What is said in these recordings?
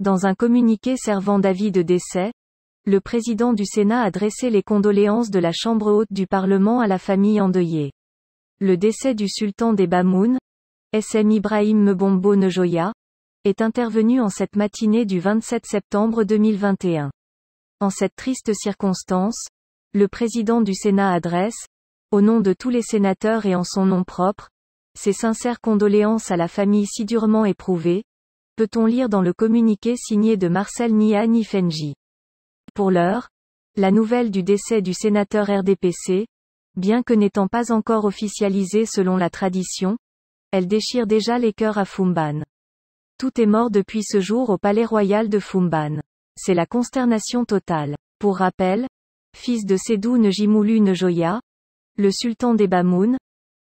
Dans un communiqué servant d'avis de décès, le président du Sénat a dressé les condoléances de la Chambre haute du Parlement à la famille endeuillée. Le décès du sultan des Bamoun, SM Ibrahim Mebombo Nejoya, est intervenu en cette matinée du 27 septembre 2021. En cette triste circonstance, le président du Sénat adresse, au nom de tous les sénateurs et en son nom propre, ses sincères condoléances à la famille si durement éprouvée, peut-on lire dans le communiqué signé de Marcel Nia Fenji? Pour l'heure, la nouvelle du décès du sénateur RDPC, bien que n'étant pas encore officialisée selon la tradition, elle déchire déjà les cœurs à Fumban. Tout est mort depuis ce jour au palais royal de Fumban. C'est la consternation totale. Pour rappel, fils de Sédou Njimoulu Nejoya, le sultan des Bamoun,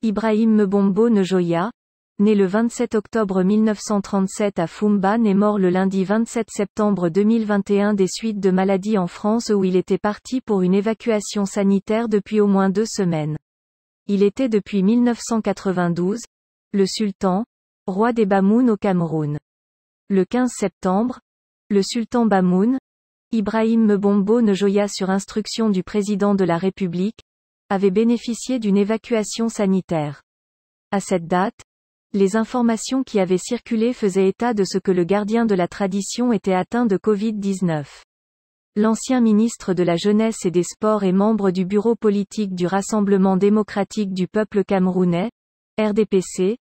Ibrahim Mbombo Nejoya, Né le 27 octobre 1937 à Fumban et mort le lundi 27 septembre 2021 des suites de maladies en France où il était parti pour une évacuation sanitaire depuis au moins deux semaines. Il était depuis 1992, le sultan, roi des Bamoun au Cameroun. Le 15 septembre, le sultan Bamoun, Ibrahim Mbombo Nejoya sur instruction du président de la République, avait bénéficié d'une évacuation sanitaire. À cette date, les informations qui avaient circulé faisaient état de ce que le gardien de la tradition était atteint de Covid-19. L'ancien ministre de la Jeunesse et des Sports et membre du bureau politique du Rassemblement démocratique du peuple camerounais, RDPC,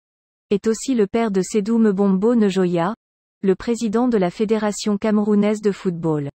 est aussi le père de Sédou Mbombo Nejoya, le président de la Fédération camerounaise de football.